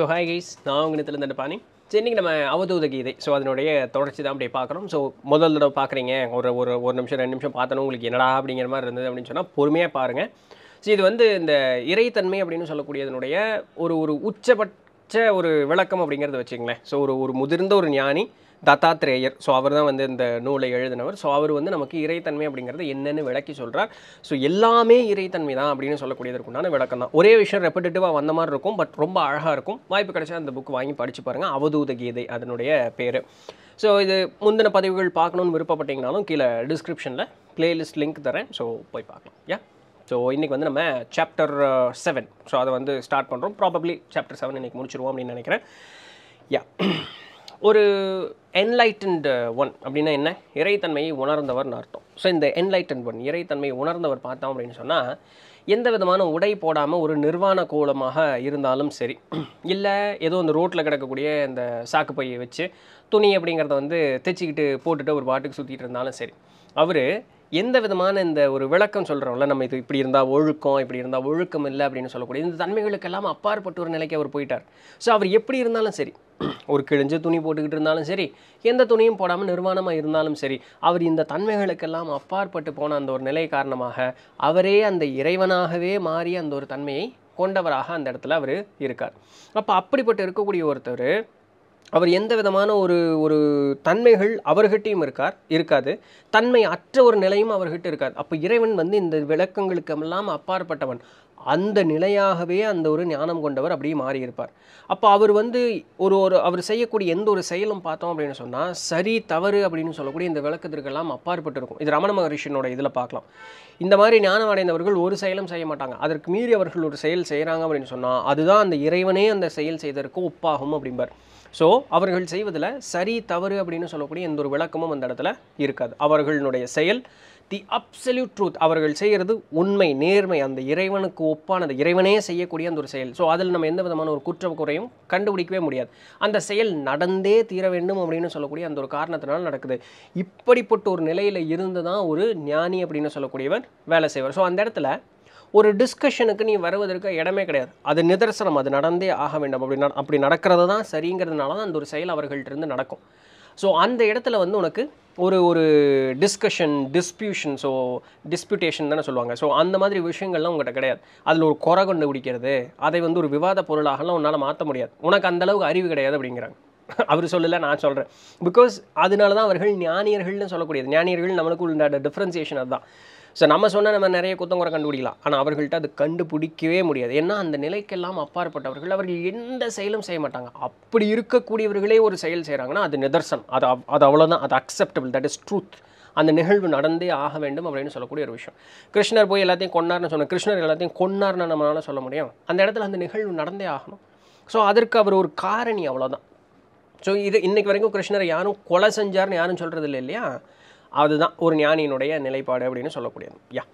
So hi guys நான் உங்கள் நிலத்தில் இருந்து பாணி ஸோ இன்றைக்கி நம்ம அவதூத கீதை ஸோ அதனுடைய தொடர்ச்சி தான் அப்படியே பார்க்குறோம் ஸோ முதல் தடவை பார்க்குறீங்க ஒரு ஒரு ஒரு நிமிஷம் ரெண்டு நிமிஷம் பார்த்தோன்னு உங்களுக்கு என்னடா அப்படிங்கிற மாதிரி இருந்தது அப்படின்னு சொன்னால் பொறுமையாக பாருங்கள் ஸோ இது வந்து இந்த இறைத்தன்மை அப்படின்னு சொல்லக்கூடியதனுடைய ஒரு ஒரு உச்சபட்ச ஒரு விளக்கம் அப்படிங்கிறத வச்சுங்களேன் ஸோ ஒரு ஒரு முதிர்ந்த ஒரு ஞானி தத்தாத்ரேயர் ஸோ அவர் தான் வந்து இந்த நூலை எழுதினவர் ஸோ அவர் வந்து நமக்கு இறைத்தன்மை அப்படிங்கிறது என்னென்னு விளக்கி சொல்கிறார் ஸோ எல்லாமே இறைத்தன்மை தான் அப்படின்னு சொல்லக்கூடியதற்குண்டான விளக்கம் தான் ஒரே விஷயம் ரெப்படேட்டிவாக வந்த மாதிரி இருக்கும் பட் ரொம்ப அழகாக இருக்கும் வாய்ப்பு கிடைச்சா அந்த புக் வாங்கி படித்து பாருங்கள் அவதூத கீதை அதனுடைய பேர் ஸோ இது முந்தின பதிவுகள் பார்க்கணுன்னு விருப்பப்பட்டீங்கனாலும் கீழே டிஸ்கிரிப்ஷனில் ப்ளேலிஸ்ட் லிங்க் தரேன் ஸோ போய் பார்க்கலாம் யா ஸோ இன்றைக்கி வந்து நம்ம சாப்டர் செவன் ஸோ அதை வந்து ஸ்டார்ட் பண்ணுறோம் ப்ராபப்ளி சாப்டர் செவன் இன்றைக்கி முடிச்சிருவோம் அப்படின்னு நினைக்கிறேன் யா ஒரு என்லைட்டன்டு ஒன் அப்படின்னா என்ன இறைத்தன்மையை உணர்ந்தவர்னு அர்த்தம் ஸோ இந்த என்லைட்டன் ஒன் இறைத்தன்மையை உணர்ந்தவர் பார்த்தோம் அப்படின்னு சொன்னால் எந்த விதமான உடை போடாமல் ஒரு நிர்வாண கோலமாக இருந்தாலும் சரி இல்லை ஏதோ அந்த ரோட்டில் கிடக்கக்கூடிய இந்த சாக்கு பையை வச்சு துணி அப்படிங்கிறத வந்து தைச்சிக்கிட்டு போட்டுட்டு ஒரு பாட்டுக்கு சுற்றிட்டு இருந்தாலும் சரி அவர் எந்த விதமான இந்த ஒரு விளக்கம் சொல்கிறோம்ல நம்ம இது இப்படி இருந்தால் ஒழுக்கம் இப்படி இருந்தால் ஒழுக்கம் இல்லை அப்படின்னு சொல்லக்கூடிய இந்த தன்மைகளுக்கெல்லாம் அப்பாற்பட்டு ஒரு நிலைக்கு அவர் போயிட்டார் ஸோ அவர் எப்படி இருந்தாலும் சரி ஒரு கிழிஞ்ச துணி போட்டுக்கிட்டு இருந்தாலும் சரி எந்த துணியும் போடாமல் நிர்வாணமாக இருந்தாலும் சரி அவர் இந்த தன்மைகளுக்கெல்லாம் அப்பாற்பட்டு போன அந்த ஒரு நிலை காரணமாக அவரே அந்த இறைவனாகவே மாறி அந்த ஒரு தன்மையை கொண்டவராக அந்த இடத்துல அவர் இருக்கார் அப்போ அப்படிப்பட்ட இருக்கக்கூடிய ஒருத்தர் அவர் எந்த விதமான ஒரு ஒரு தன்மைகள் அவர்கிட்டையும் இருக்கார் இருக்காது தன்மை அற்ற ஒரு நிலையும் அவர்கிட்ட இருக்காது அப்போ இறைவன் வந்து இந்த விளக்கங்களுக்கெல்லாம் அப்பாற்பட்டவன் அந்த நிலையாகவே அந்த ஒரு ஞானம் கொண்டவர் அப்படியே மாறியிருப்பார் அப்போ அவர் வந்து ஒரு ஒரு அவர் செய்யக்கூடிய எந்த ஒரு செயலும் பார்த்தோம் அப்படின்னு சொன்னால் சரி தவறு அப்படின்னு சொல்லக்கூடிய இந்த விளக்கத்திற்கெல்லாம் அப்பாற்பட்டு இருக்கும் இது ரமண மகரிஷினோட இதில் பார்க்கலாம் இந்த மாதிரி ஞானம் அடைந்தவர்கள் ஒரு செயலும் செய்ய மாட்டாங்க அதற்கு மீறி அவர்கள் ஒரு செயல் செய்கிறாங்க அப்படின்னு சொன்னால் அதுதான் அந்த இறைவனே அந்த செயல் செய்ததற்கு ஒப்பாகும் அப்படிம்பார் ஸோ அவர்கள் செய்வதில் சரி தவறு அப்படின்னு சொல்லக்கூடிய எந்த ஒரு விளக்கமும் அந்த இடத்துல இருக்காது அவர்களுடைய செயல் தி அப்சல்யூட் ட்ரூத் அவர்கள் செய்கிறது உண்மை நேர்மை அந்த இறைவனுக்கு ஒப்பானது இறைவனே செய்யக்கூடிய அந்த ஒரு செயல் ஸோ அதில் நம்ம எந்த விதமான ஒரு குற்றக்குறையும் குறையும் கண்டுபிடிக்கவே முடியாது அந்த செயல் நடந்தே தீர வேண்டும் அப்படின்னு சொல்லக்கூடிய அந்த ஒரு காரணத்தினால் நடக்குது இப்படிப்பட்ட ஒரு நிலையில் இருந்து தான் ஒரு ஞானி அப்படின்னு சொல்லக்கூடியவர் வேலை செய்வார் ஸோ அந்த இடத்துல ஒரு டிஸ்கஷனுக்கு நீ வருவதற்கு இடமே கிடையாது அது நிதர்சனம் அது நடந்தே ஆக வேண்டும் அப்படி அப்படி நடக்கிறது தான் சரிங்கிறதுனால தான் அந்த ஒரு செயல் அவர்கள்ட்டிருந்து நடக்கும் ஸோ அந்த இடத்துல வந்து உனக்கு ஒரு ஒரு டிஸ்கஷன் டிஸ்பியூஷன் ஸோ டிஸ்பியூட்டேஷன் தானே சொல்லுவாங்க ஸோ அந்த மாதிரி விஷயங்கள்லாம் உங்கள்கிட்ட கிடையாது அதில் ஒரு குறை கண்டுபிடிக்கிறது அதை வந்து ஒரு விவாத பொருளாகலாம் உன்னால் மாற்ற முடியாது உனக்கு அந்தளவுக்கு அறிவு கிடையாது அப்படிங்கிறாங்க அவர் சொல்லலை நான் சொல்கிறேன் பிகாஸ் அதனால தான் அவர்கள் ஞானியர்கள்னு சொல்லக்கூடியது ஞானியர்கள் நம்மளுக்கு உள்ள டிஃப்ரென்சியேஷன் அதுதான் ஸோ நம்ம சொன்னால் நம்ம நிறைய குறை கண்டுபிடிக்கலாம் ஆனால் அவர்கள்ட்ட அது கண்டுபிடிக்கவே முடியாது ஏன்னா அந்த நிலைக்கெல்லாம் அப்பாற்பட்டவர்கள் அவர்கள் எந்த செயலும் செய்ய மாட்டாங்க அப்படி இருக்கக்கூடியவர்களே ஒரு செயல் செய்கிறாங்கன்னா அது நிதர்சனம் அது அது அவ்வளோதான் அது அக்செப்டபிள் தட் இஸ் ட்ரூத் அந்த நிகழ்வு நடந்தே ஆக வேண்டும் அப்படின்னு சொல்லக்கூடிய ஒரு விஷயம் கிருஷ்ணர் போய் எல்லாத்தையும் கொண்டார்னு சொன்ன கிருஷ்ணர் எல்லாத்தையும் கொண்டார்னு நம்மளால சொல்ல முடியும் அந்த இடத்துல அந்த நிகழ்வு நடந்தே ஆகணும் ஸோ அதற்கு அவர் ஒரு காரணி அவ்வளோதான் ஸோ இது இன்றைக்கு வரைக்கும் கிருஷ்ணரை யாரும் கொலை செஞ்சார்னு யாரும் சொல்கிறது இல்லை இல்லையா அதுதான் ஒரு ஞானியினுடைய நிலைப்பாடு அப்படின்னு சொல்லக்கூடியது யா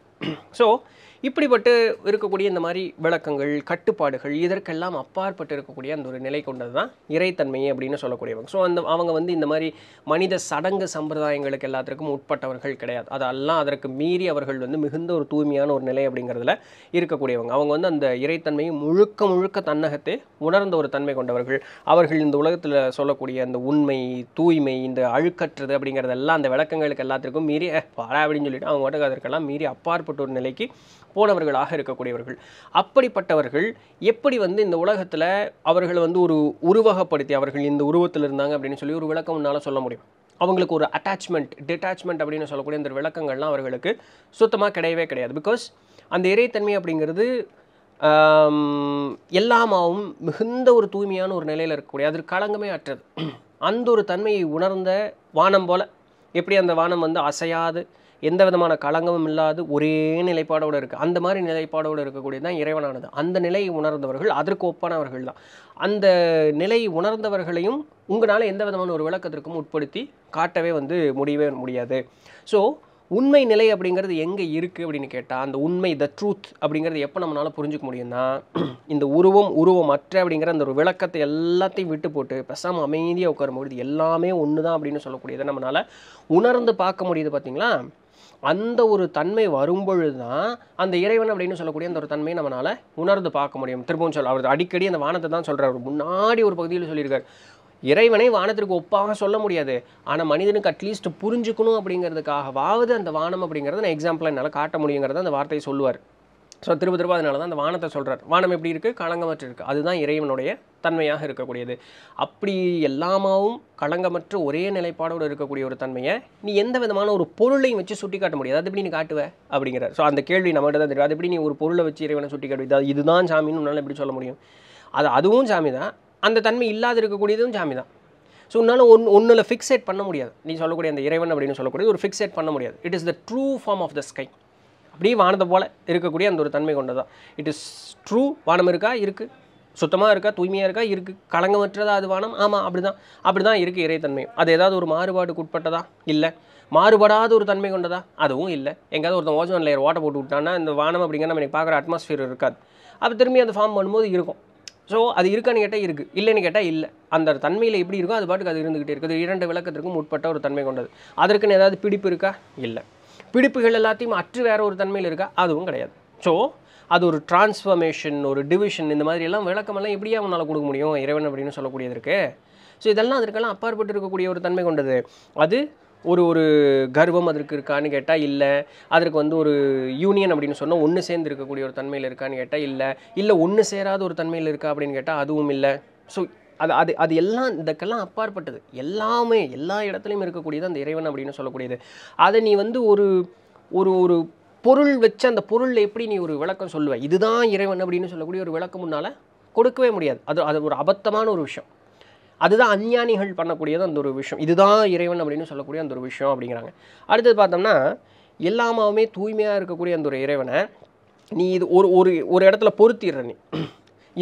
ஸோ இப்படிப்பட்டு இருக்கக்கூடிய இந்த மாதிரி விளக்கங்கள் கட்டுப்பாடுகள் இதற்கெல்லாம் அப்பாற்பட்டு இருக்கக்கூடிய அந்த ஒரு நிலை கொண்டது தான் இறைத்தன்மையை அப்படின்னு சொல்லக்கூடியவங்க ஸோ அந்த அவங்க வந்து இந்த மாதிரி மனித சடங்கு சம்பிரதாயங்களுக்கு எல்லாத்திற்கும் உட்பட்டவர்கள் கிடையாது அதெல்லாம் அதற்கு மீறி அவர்கள் வந்து மிகுந்த ஒரு தூய்மையான ஒரு நிலை அப்படிங்கிறதுல இருக்கக்கூடியவங்க அவங்க வந்து அந்த இறைத்தன்மையை முழுக்க முழுக்க தன்னகத்தை உணர்ந்த ஒரு தன்மை கொண்டவர்கள் அவர்கள் இந்த உலகத்தில் சொல்லக்கூடிய அந்த உண்மை தூய்மை இந்த அழுக்கற்றது அப்படிங்கிறதெல்லாம் அந்த விளக்கங்களுக்கு எல்லாத்திற்கும் மீறி பல அப்படின்னு சொல்லிட்டு அவங்க மட்டும் அதற்கெல்லாம் மீறி அப்பாற்பட்ட ஒரு நிலைக்கு போனவர்களாக இருக்கக்கூடியவர்கள் அப்படிப்பட்டவர்கள் எப்படி வந்து இந்த உலகத்தில் அவர்களை வந்து ஒரு உருவகப்படுத்தி அவர்கள் இந்த உருவத்தில் இருந்தாங்க அப்படின்னு சொல்லி ஒரு விளக்கம் உன்னால் சொல்ல முடியும் அவங்களுக்கு ஒரு அட்டாச்மெண்ட் டிட்டாச்மெண்ட் அப்படின்னு சொல்லக்கூடிய இந்த விளக்கங்கள்லாம் அவர்களுக்கு சுத்தமாக கிடையவே கிடையாது பிகாஸ் அந்த இறைத்தன்மை அப்படிங்கிறது எல்லாமாவும் மிகுந்த ஒரு தூய்மையான ஒரு நிலையில் இருக்கக்கூடிய அதற்கு களங்கமே அற்றது அந்த ஒரு தன்மையை உணர்ந்த வானம் போல் எப்படி அந்த வானம் வந்து அசையாது எந்த விதமான களங்கமும் இல்லாது ஒரே நிலைப்பாடோடு இருக்குது அந்த மாதிரி நிலைப்பாடோடு இருக்கக்கூடியது தான் இறைவனானது அந்த நிலையை உணர்ந்தவர்கள் அதற்கு ஒப்பானவர்கள் தான் அந்த நிலையை உணர்ந்தவர்களையும் உங்களால் எந்த விதமான ஒரு விளக்கத்திற்கும் உட்படுத்தி காட்டவே வந்து முடியவே முடியாது ஸோ உண்மை நிலை அப்படிங்கிறது எங்கே இருக்குது அப்படின்னு கேட்டால் அந்த உண்மை த ட்ரூத் அப்படிங்கிறது எப்போ நம்மளால் புரிஞ்சுக்க முடியும்னா இந்த உருவம் உருவம் அற்ற அப்படிங்கிற அந்த ஒரு விளக்கத்தை எல்லாத்தையும் விட்டு போட்டு பெசாமல் அமைதியாக உட்காரும்பொழுது எல்லாமே ஒன்று தான் அப்படின்னு சொல்லக்கூடியதை நம்மளால் உணர்ந்து பார்க்க முடியுது பார்த்தீங்களா அந்த ஒரு தன்மை வரும்பொழுது தான் அந்த இறைவன் அப்படின்னு சொல்லக்கூடிய அந்த ஒரு தன்மையை நம்மளால் உணர்ந்து பார்க்க முடியும் திரும்பவும் சொல்ல அவர் அடிக்கடி அந்த வானத்தை தான் சொல்கிறார் முன்னாடி ஒரு பகுதியில் சொல்லியிருக்கார் இறைவனை வானத்திற்கு ஒப்பாக சொல்ல முடியாது ஆனால் மனிதனுக்கு அட்லீஸ்ட் புரிஞ்சுக்கணும் அப்படிங்கிறதுக்காகவாவது அந்த வானம் அப்படிங்கிறத நான் எக்ஸாம்பிளாக என்னால் காட்ட முடியுங்கிறத அந்த வார்த்தையை சொல்லுவார் ஸோ திரும்ப திரும்ப அதனால தான் அந்த வானத்தை சொல்கிறார் வானம் எப்படி இருக்குது களங்கமற்று இருக்குது அதுதான் இறைவனுடைய தன்மையாக இருக்கக்கூடியது அப்படி எல்லாமாவும் களங்கமற்று ஒரே நிலைப்பாடோடு இருக்கக்கூடிய ஒரு தன்மையை நீ எந்த விதமான ஒரு பொருளையும் வச்சு சுட்டி காட்ட முடியாது அது எப்படி நீ காட்டுவ அப்படிங்கிறார் ஸோ அந்த கேள்வி நம்மகிட்ட தான் தெரியும் அது எப்படி நீ ஒரு பொருளை வச்சு இறைவனை சுட்டி காட்டுவது இதுதான் சாமின்னு உன்னால் எப்படி சொல்ல முடியும் அது அதுவும் சாமி தான் அந்த தன்மை இல்லாத இருக்கக்கூடியதும் சாமி தான் ஸோ உன்னால் ஒன் ஒன்றில் ஃபிக்ஸேட் பண்ண முடியாது நீ சொல்லக்கூடிய அந்த இறைவன் அப்படின்னு சொல்லக்கூடிய ஒரு ஃபிக்ஸேட் பண்ண முடியாது it is the true form of the sky அப்படியே வானத்தை போல் இருக்கக்கூடிய அந்த ஒரு தன்மை கொண்டது தான் இட் இஸ் ட்ரூ வானம் இருக்கா இருக்குது சுத்தமாக இருக்கா தூய்மையாக இருக்கா இருக்குது கலங்கமற்றதா அது வானம் ஆமாம் அப்படி தான் அப்படி தான் இருக்குது இறைத்தன்மையும் அது ஏதாவது ஒரு மாறுபாடுக்கு உட்பட்டதா இல்லை மாறுபடாத ஒரு தன்மை கொண்டதா அதுவும் இல்லை எங்கேயாவது ஒருத்தன் ஓஜோன் லேயர் ஓட்ட போட்டு விட்டான்னா இந்த வானம் அப்படிங்கிற நம்ம எனக்கு பார்க்குற அட்மாஸ்ஃபியர் இருக்காது அப்போ திரும்பி அந்த ஃபார்ம் பண்ணும்போது இருக்கும் ஸோ அது இருக்கான்னு கேட்டால் இருக்குது இல்லைன்னு கேட்டால் இல்லை அந்த தன்மையில் எப்படி இருக்கோ அது பாட்டுக்கு அது இருந்துக்கிட்டே இருக்குது இரண்டு விளக்கத்திற்கும் உட்பட்ட ஒரு தன்மை கொண்டது அதற்குன்னு ஏதாவது பிடிப்பு இருக்கா இல்லை பிடிப்புகள் எல்லாத்தையும் அற்று வேற ஒரு தன்மையில் இருக்கா அதுவும் கிடையாது ஸோ அது ஒரு டிரான்ஸ்ஃபர்மேஷன் ஒரு டிவிஷன் இந்த மாதிரி எல்லாம் விளக்கமெல்லாம் எப்படியே அவனால் கொடுக்க முடியும் இறைவன் அப்படின்னு சொல்லக்கூடியது ஸோ இதெல்லாம் அதற்கெல்லாம் அப்பாற்பட்டு இருக்கக்கூடிய ஒரு தன்மை கொண்டது அது ஒரு ஒரு கர்வம் அதற்கு இருக்கான்னு கேட்டால் இல்லை அதற்கு வந்து ஒரு யூனியன் அப்படின்னு சொன்னால் ஒன்று சேர்ந்து இருக்கக்கூடிய ஒரு தன்மையில் இருக்கான்னு கேட்டால் இல்லை இல்லை ஒன்று சேராத ஒரு தன்மையில் இருக்கா அப்படின்னு கேட்டால் அதுவும் இல்லை ஸோ அது அது அது எல்லாம் இதுக்கெல்லாம் அப்பாற்பட்டது எல்லாமே எல்லா இடத்துலையும் இருக்கக்கூடியது அந்த இறைவன் அப்படின்னு சொல்லக்கூடியது அதை நீ வந்து ஒரு ஒரு ஒரு பொருள் வச்சு அந்த பொருள் எப்படி நீ ஒரு விளக்கம் சொல்லுவ இதுதான் இறைவன் அப்படின்னு சொல்லக்கூடிய ஒரு விளக்கம் முன்னால் கொடுக்கவே முடியாது அது அது ஒரு அபத்தமான ஒரு விஷயம் அதுதான் அஞ்ஞானிகள் பண்ணக்கூடியது அந்த ஒரு விஷயம் இதுதான் இறைவன் அப்படின்னு சொல்லக்கூடிய அந்த ஒரு விஷயம் அப்படிங்கிறாங்க அடுத்தது பார்த்தோம்னா எல்லாமே தூய்மையாக இருக்கக்கூடிய அந்த ஒரு இறைவனை நீ இது ஒரு ஒரு ஒரு இடத்துல பொருத்திடுற நீ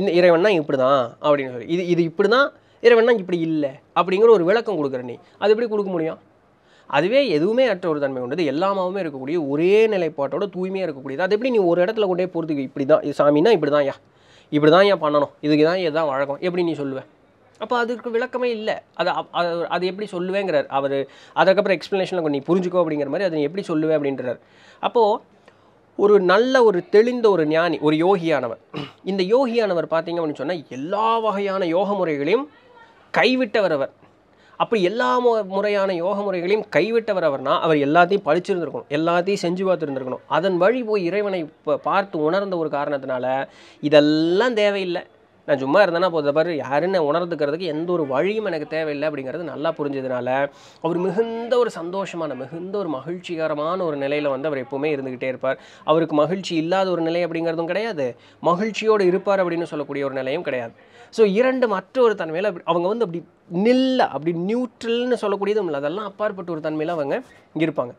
இந்த இறைவன்னா இப்படி தான் அப்படின்னு சொல்லி இது இது இப்படி தான் இறைவன்னா இப்படி இல்லை அப்படிங்கிற ஒரு விளக்கம் கொடுக்குற நீ அது எப்படி கொடுக்க முடியும் அதுவே எதுவுமே அற்ற ஒரு தன்மை கொண்டது எல்லாமாவும் இருக்கக்கூடிய ஒரே நிலைப்பாட்டோட தூய்மையாக இருக்கக்கூடியது அது எப்படி நீ ஒரு இடத்துல கொண்டே போகிறதுக்கு இப்படி தான் இது சாமின்னா இப்படி தான் யா இப்படி தான் ஏன் பண்ணணும் இதுக்கு தான் இதுதான் வழக்கம் எப்படி நீ சொல்லுவேன் அப்போ அதுக்கு விளக்கமே இல்லை அது அது எப்படி சொல்லுவேங்கிறார் அவர் அதுக்கப்புறம் எக்ஸ்ப்ளனேஷனில் நீ புரிஞ்சுக்கோ அப்படிங்கிற மாதிரி அதை எப்படி சொல்லுவேன் அப்படின்றார் அப்போது ஒரு நல்ல ஒரு தெளிந்த ஒரு ஞானி ஒரு யோகியானவர் இந்த யோகியானவர் பார்த்தீங்க அப்படின்னு சொன்னால் எல்லா வகையான யோக முறைகளையும் கைவிட்டவர் அவர் அப்படி எல்லா முறையான யோக முறைகளையும் கைவிட்டவர் அவர்னா அவர் எல்லாத்தையும் படிச்சிருந்துருக்கணும் எல்லாத்தையும் செஞ்சு பார்த்துருந்துருக்கணும் அதன் வழி போய் இறைவனை பார்த்து உணர்ந்த ஒரு காரணத்தினால இதெல்லாம் தேவையில்லை நான் சும்மா இருந்தேன்னா போதை பாரு யாருன்னு உணர்ந்துக்கிறதுக்கு எந்த ஒரு வழியும் எனக்கு தேவையில்லை அப்படிங்கிறது நல்லா புரிஞ்சதுனால அவர் மிகுந்த ஒரு சந்தோஷமான மிகுந்த ஒரு மகிழ்ச்சிகரமான ஒரு நிலையில் வந்து அவர் எப்போவுமே இருந்துக்கிட்டே இருப்பார் அவருக்கு மகிழ்ச்சி இல்லாத ஒரு நிலை அப்படிங்கிறதும் கிடையாது மகிழ்ச்சியோடு இருப்பார் அப்படின்னு சொல்லக்கூடிய ஒரு நிலையும் கிடையாது ஸோ இரண்டு மற்றொரு தன்மையில் அவங்க வந்து அப்படி நில்ல அப்படி நியூட்ரல்னு சொல்லக்கூடியதும் இல்லை அதெல்லாம் அப்பாற்பட்ட ஒரு தன்மையில் அவங்க இருப்பாங்க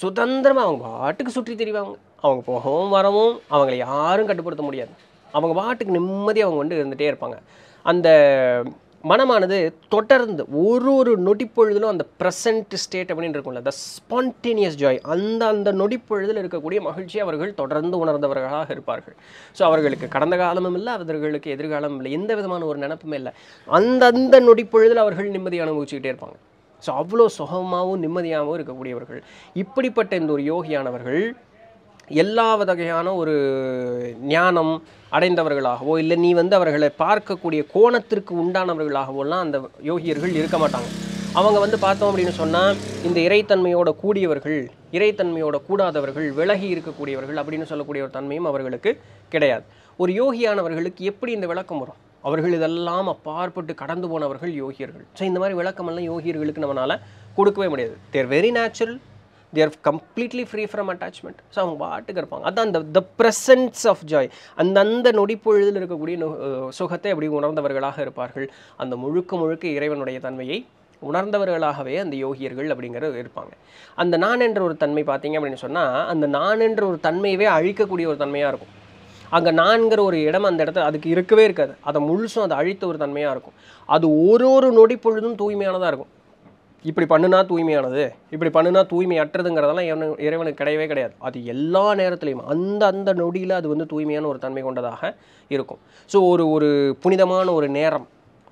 சுதந்திரமாக அவங்க பாட்டுக்கு சுற்றி தெரிவாங்க அவங்க போகவும் வரவும் அவங்களை யாரும் கட்டுப்படுத்த முடியாது அவங்க பாட்டுக்கு நிம்மதியாக அவங்க வந்து இருந்துகிட்டே இருப்பாங்க அந்த மனமானது தொடர்ந்து ஒரு ஒரு நொடிப்பொழுதிலும் அந்த ப்ரெசன்ட் ஸ்டேட் அப்படின்னு இருக்கும்ல த ஸ்பான்டேனியஸ் ஜாய் அந்த அந்த நொடிப்பொழுதில் இருக்கக்கூடிய மகிழ்ச்சி அவர்கள் தொடர்ந்து உணர்ந்தவர்களாக இருப்பார்கள் ஸோ அவர்களுக்கு கடந்த காலமும் இல்லை அவர்களுக்கு எதிர்காலமும் இல்லை எந்த விதமான ஒரு நினப்புமே இல்லை அந்த அந்த நொடிப்பொழுதில் அவர்கள் நிம்மதி அனுபவிச்சுக்கிட்டே இருப்பாங்க ஸோ அவ்வளோ சுகமாகவும் நிம்மதியாகவும் இருக்கக்கூடியவர்கள் இப்படிப்பட்ட இந்த ஒரு யோகியானவர்கள் எல்லா வகையான ஒரு ஞானம் அடைந்தவர்களாகவோ இல்லை நீ வந்து அவர்களை பார்க்கக்கூடிய கோணத்திற்கு உண்டானவர்களாகவோலாம் அந்த யோகியர்கள் இருக்க மாட்டாங்க அவங்க வந்து பார்த்தோம் அப்படின்னு சொன்னால் இந்த இறைத்தன்மையோட கூடியவர்கள் இறைத்தன்மையோட கூடாதவர்கள் விலகி இருக்கக்கூடியவர்கள் அப்படின்னு சொல்லக்கூடிய ஒரு தன்மையும் அவர்களுக்கு கிடையாது ஒரு யோகியானவர்களுக்கு எப்படி இந்த விளக்கம் வரும் அவர்கள் இதெல்லாம் அப்பாற்பட்டு கடந்து போனவர்கள் யோகியர்கள் ஸோ இந்த மாதிரி விளக்கமெல்லாம் யோகியர்களுக்கு நம்மளால் கொடுக்கவே முடியாது they're very natural they're completely free from attachment so அவங்க பாட்டுக்கு இருப்பாங்க அதான் அந்த த ப்ரெசன்ஸ் ஆஃப் ஜாய் அந்தந்த நொடிப்பொழுதில் இருக்கக்கூடிய சுகத்தை அப்படி உணர்ந்தவர்களாக இருப்பார்கள் அந்த முழுக்க முழுக்க இறைவனுடைய தன்மையை உணர்ந்தவர்களாகவே அந்த யோகியர்கள் அப்படிங்கிறது இருப்பாங்க அந்த நான் என்ற ஒரு தன்மை பார்த்தீங்க அப்படின்னு சொன்னால் அந்த நான் என்ற ஒரு தன்மையவே அழிக்கக்கூடிய ஒரு தன்மையாக இருக்கும் அங்கே நான்கிற ஒரு இடம் அந்த இடத்துல அதுக்கு இருக்கவே இருக்காது அதை முழுசும் அதை அழித்த ஒரு தன்மையாக இருக்கும் அது ஒரு ஒரு நொடி பொழுதும் தூய்மையானதாக இருக்கும் இப்படி பண்ணுனா தூய்மையானது இப்படி பண்ணுனா தூய்மை அற்றதுங்கிறதெல்லாம் இறைவனுக்கு கிடையவே கிடையாது அது எல்லா நேரத்துலையும் அந்த அந்த நொடியில் அது வந்து தூய்மையான ஒரு தன்மை கொண்டதாக இருக்கும் ஸோ ஒரு ஒரு புனிதமான ஒரு நேரம்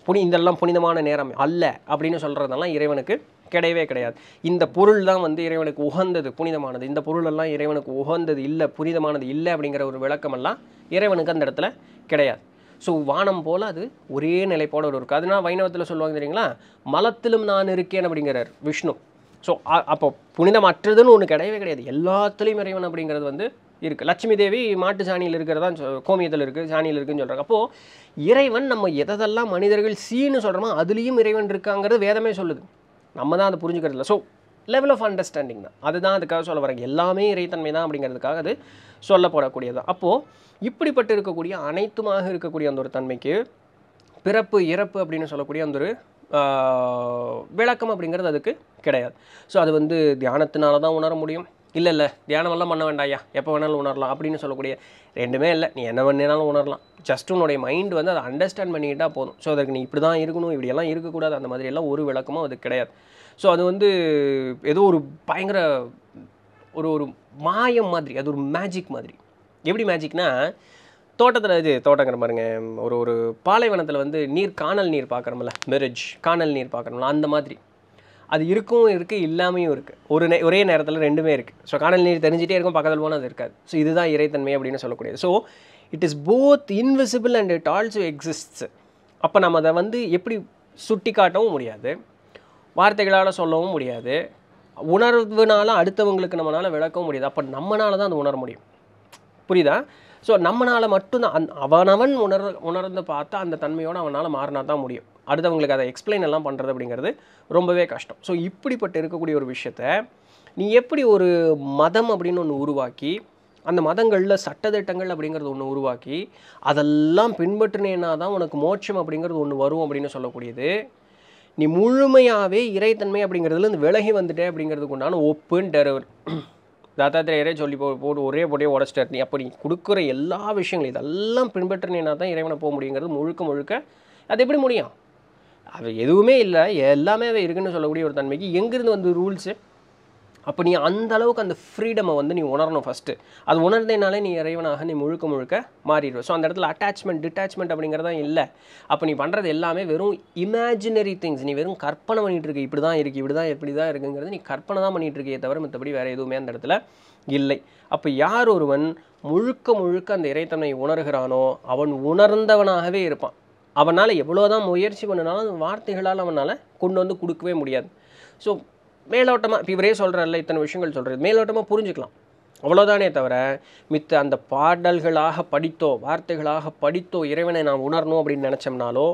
புனி இதெல்லாம் புனிதமான நேரம் அல்ல அப்படின்னு சொல்கிறதெல்லாம் இறைவனுக்கு கிடையவே கிடையாது இந்த பொருள் தான் வந்து இறைவனுக்கு உகந்தது புனிதமானது இந்த பொருளெல்லாம் இறைவனுக்கு உகந்தது இல்லை புனிதமானது இல்லை அப்படிங்கிற ஒரு விளக்கமெல்லாம் இறைவனுக்கு அந்த இடத்துல கிடையாது ஸோ வானம் போல் அது ஒரே நிலைப்போடு இருக்கும் அதனால் வைணவத்தில் சொல்லுவாங்க தெரியுங்களா மலத்திலும் நான் இருக்கேன் அப்படிங்கிறார் விஷ்ணு ஸோ அப்போ புனிதமற்றதுன்னு ஒன்று கிடையவே கிடையாது எல்லாத்துலேயும் இறைவன் அப்படிங்கிறது வந்து இருக்குது லட்சுமி தேவி மாட்டு சாணியில் இருக்கிறதா கோமியத்தில் இருக்குது சாணியில் இருக்குதுன்னு சொல்கிறாங்க அப்போது இறைவன் நம்ம எதெல்லாம் மனிதர்கள் சீன்னு சொல்கிறோமோ அதுலேயும் இறைவன் இருக்காங்கிறது வேதமே சொல்லுது நம்ம தான் அதை புரிஞ்சுக்கிறதுல ஸோ லெவல் ஆஃப் அண்டர்ஸ்டாண்டிங் தான் அதுதான் அதுக்காக சொல்ல வரேன் எல்லாமே இறைத்தன்மை தான் அப்படிங்கிறதுக்காக அது சொல்லப்படக்கூடியது அப்போது இப்படிப்பட்டு இருக்கக்கூடிய அனைத்துமாக இருக்கக்கூடிய அந்த ஒரு தன்மைக்கு பிறப்பு இறப்பு அப்படின்னு சொல்லக்கூடிய அந்த ஒரு விளக்கம் அப்படிங்கிறது அதுக்கு கிடையாது ஸோ அது வந்து தியானத்தினால தான் உணர முடியும் இல்லை இல்லை தியானமெல்லாம் பண்ண வேண்டாயா எப்போ வேணாலும் உணரலாம் அப்படின்னு சொல்லக்கூடிய ரெண்டுமே இல்லை நீ என்ன பண்ணினாலும் உணரலாம் ஜஸ்ட் உன்னுடைய மைண்டு வந்து அதை அண்டர்ஸ்டாண்ட் பண்ணிக்கிட்டால் போதும் ஸோ அதற்கு நீ இப்படி தான் இருக்கணும் இப்படியெல்லாம் இருக்கக்கூடாது அந்த மாதிரியெல்லாம் ஒரு விளக்கமும் அது கிடையாது ஸோ அது வந்து ஏதோ ஒரு பயங்கர ஒரு ஒரு மாயம் மாதிரி அது ஒரு மேஜிக் மாதிரி எப்படி மேஜிக்னா தோட்டத்தில் இது தோட்டங்கிற பாருங்க ஒரு ஒரு பாலைவனத்தில் வந்து நீர் காணல் நீர் பார்க்குறோம்ல மெரிஜ் காணல் நீர் பார்க்குறோம்ல அந்த மாதிரி அது இருக்கவும் இருக்குது இல்லாமையும் இருக்குது ஒரு நே ஒரே நேரத்தில் ரெண்டுமே இருக்குது ஸோ காணல் நீர் தெரிஞ்சிட்டே இருக்கும் பக்கத்தில் போனால் அது இருக்காது ஸோ இதுதான் இறைத்தன்மை அப்படின்னு சொல்லக்கூடியது so it is both invisible and it also exists அப்போ நம்ம அதை வந்து எப்படி சுட்டி காட்டவும் முடியாது வார்த்தைகளால் சொல்லவும் முடியாது உணர்வுனால அடுத்தவங்களுக்கு நம்மளால் விளக்கவும் முடியாது அப்போ நம்மளால தான் அது உணர முடியும் புரியுதா ஸோ நம்மளால் மட்டும்தான் அந் அவனவன் உணர் உணர்ந்து பார்த்தா அந்த தன்மையோடு அவனால் மாறினா தான் முடியும் அடுத்தவங்களுக்கு அதை எக்ஸ்பிளைன் எல்லாம் பண்ணுறது அப்படிங்கிறது ரொம்பவே கஷ்டம் ஸோ இப்படிப்பட்ட இருக்கக்கூடிய ஒரு விஷயத்த நீ எப்படி ஒரு மதம் அப்படின்னு ஒன்று உருவாக்கி அந்த மதங்களில் சட்டத்திட்டங்கள் அப்படிங்கிறது ஒன்று உருவாக்கி அதெல்லாம் பின்பற்றினேன்னா தான் உனக்கு மோட்சம் அப்படிங்கிறது ஒன்று வரும் அப்படின்னு சொல்லக்கூடியது நீ முழுமையாகவே இறைத்தன்மை அப்படிங்கிறதுல இந்த விலகி வந்துட்டே அப்படிங்கிறதுக்கு உண்டான ஒப்புன்னு டெரவர் தத்தாத்திரேயரே சொல்லி போ போட்டு ஒரே போட்டே உடச்சிட்டார் நீ அப்போ நீ கொடுக்குற எல்லா விஷயங்களும் இதெல்லாம் பின்பற்றினா தான் இறைவனை போக முடியுங்கிறது முழுக்க முழுக்க அது எப்படி முடியும் அது எதுவுமே இல்லை எல்லாமே இருக்குன்னு சொல்லக்கூடிய ஒரு தன்மைக்கு எங்கேருந்து வந்து ரூல்ஸு அப்போ நீ அந்த அளவுக்கு அந்த ஃப்ரீடமை வந்து நீ உணரணும் ஃபஸ்ட்டு அது உணர்ந்தேனாலே நீ இறைவனாக நீ முழுக்க முழுக்க மாறிடுவ ஸோ அந்த இடத்துல அட்டாச்மெண்ட் டிட்டாச்மெண்ட் அப்படிங்கிறதா இல்லை அப்போ நீ பண்ணுறது எல்லாமே வெறும் இமேஜினரி திங்ஸ் நீ வெறும் கற்பனை பண்ணிகிட்டு இருக்கு இப்படி தான் இருக்குது இப்படி தான் இப்படி தான் இருக்குங்கிறது நீ கற்பனை தான் பண்ணிகிட்டு இருக்கே தவிர மற்றபடி வேறு எதுவுமே அந்த இடத்துல இல்லை அப்போ யார் ஒருவன் முழுக்க முழுக்க அந்த இறைத்தன்மை உணர்கிறானோ அவன் உணர்ந்தவனாகவே இருப்பான் அவனால் எவ்வளோ தான் முயற்சி பண்ணினாலும் வார்த்தைகளால் அவனால் கொண்டு வந்து கொடுக்கவே முடியாது ஸோ மேலோட்டமாக இப்போ இவரே சொல்கிறல்ல இத்தனை விஷயங்கள் சொல்கிறது மேலோட்டமாக புரிஞ்சுக்கலாம் அவ்வளோதானே தவிர மித்த அந்த பாடல்களாக படித்தோ வார்த்தைகளாக படித்தோ இறைவனை நாம் உணரணும் அப்படின்னு நினச்சோம்னாலோ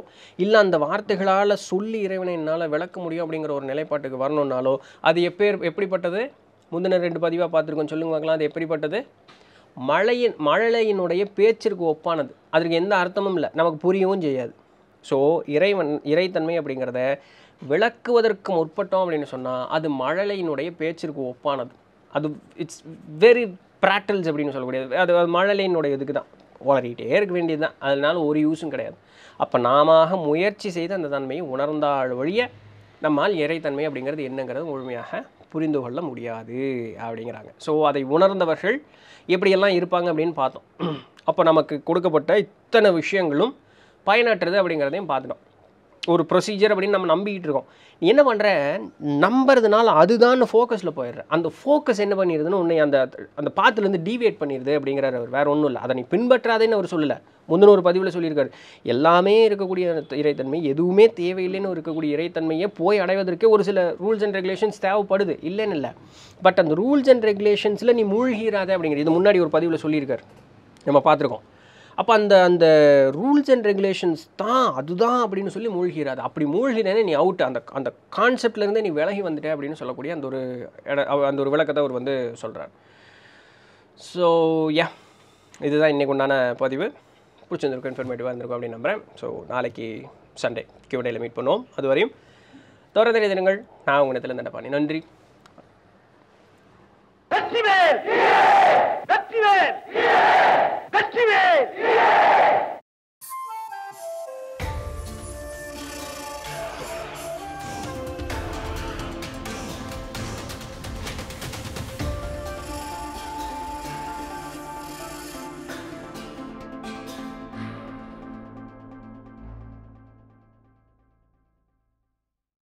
இல்லை அந்த வார்த்தைகளால் சொல்லி இறைவனை என்னால் விளக்க முடியும் அப்படிங்கிற ஒரு நிலைப்பாட்டுக்கு வரணும்னாலோ அது எப்பேர் எப்படிப்பட்டது முந்தின ரெண்டு பதிவாக பார்த்துருக்கோம் சொல்லுங்க பார்க்கலாம் அது எப்படிப்பட்டது மழையின் மழையினுடைய பேச்சிற்கு ஒப்பானது அதற்கு எந்த அர்த்தமும் இல்லை நமக்கு புரியவும் செய்யாது ஸோ இறைவன் இறைத்தன்மை அப்படிங்கிறத விளக்குவதற்கு முற்பட்டோம் அப்படின்னு சொன்னால் அது மழலையினுடைய பேச்சிற்கு ஒப்பானது அது இட்ஸ் வெரி பிராட்டில்ஸ் அப்படின்னு சொல்லக்கூடியது அது மழலையினுடைய இதுக்கு தான் வளரிக்கிட்டே இருக்க வேண்டியது தான் அதனால ஒரு யூஸும் கிடையாது அப்போ நாம முயற்சி செய்து அந்த தன்மையை உணர்ந்தால் வழிய நம்மால் இறைத்தன்மை அப்படிங்கிறது என்னங்கிறது முழுமையாக புரிந்து கொள்ள முடியாது அப்படிங்கிறாங்க ஸோ அதை உணர்ந்தவர்கள் எப்படியெல்லாம் இருப்பாங்க அப்படின்னு பார்த்தோம் அப்போ நமக்கு கொடுக்கப்பட்ட இத்தனை விஷயங்களும் பயனற்றது அப்படிங்கிறதையும் பார்த்துட்டோம் ஒரு ப்ரொசீஜர் அப்படின்னு நம்ம நம்பிக்கிட்டு இருக்கோம் என்ன பண்ணுற நம்புறதுனால அதுதான் ஃபோக்கஸில் போயிடுறேன் அந்த ஃபோக்கஸ் என்ன பண்ணிடுதுன்னு உன்னை அந்த அந்த பாத்துலேருந்து டீவியேட் பண்ணிடுது அப்படிங்கிறார் அவர் வேறு ஒன்றும் இல்லை அதை நீ பின்பற்றாதேன்னு அவர் சொல்லலை முந்தின ஒரு பதிவில் சொல்லியிருக்காரு எல்லாமே இருக்கக்கூடிய இறைத்தன்மை எதுவுமே தேவையில்லைன்னு இருக்கக்கூடிய இறைத்தன்மையை போய் அடைவதற்கே ஒரு சில ரூல்ஸ் அண்ட் ரெகுலேஷன்ஸ் தேவைப்படுது இல்லைன்னு இல்லை பட் அந்த ரூல்ஸ் அண்ட் ரெகுலேஷன்ஸில் நீ மூழ்கிறாத அப்படிங்கிறது இது முன்னாடி ஒரு பதிவில் சொல்லியிருக்காரு நம்ம பார்த்துருக்கோம் அப்போ அந்த அந்த ரூல்ஸ் அண்ட் ரெகுலேஷன்ஸ் தான் அதுதான் அப்படின்னு சொல்லி மூழ்கிறாரு அப்படி மூழ்கினேனே நீ அவுட் அந்த அந்த கான்செப்ட்லேருந்தே நீ விலகி வந்துட்டே அப்படின்னு சொல்லக்கூடிய அந்த ஒரு அந்த ஒரு விளக்கத்தை அவர் வந்து சொல்கிறார் ஸோ யா இதுதான் இன்றைக்கு உண்டான பதிவு பிடிச்சிருந்துருக்கும் இன்ஃபர்மேட்டிவாக இருந்திருக்கும் அப்படின்னு நம்புகிறேன் ஸோ நாளைக்கு சண்டே கியூடையில் மீட் பண்ணுவோம் அது வரையும் தோறதெரிய தினங்கள் நான் உங்கள் இடத்துல நடப்பானி நன்றி Yeah! سچی پھر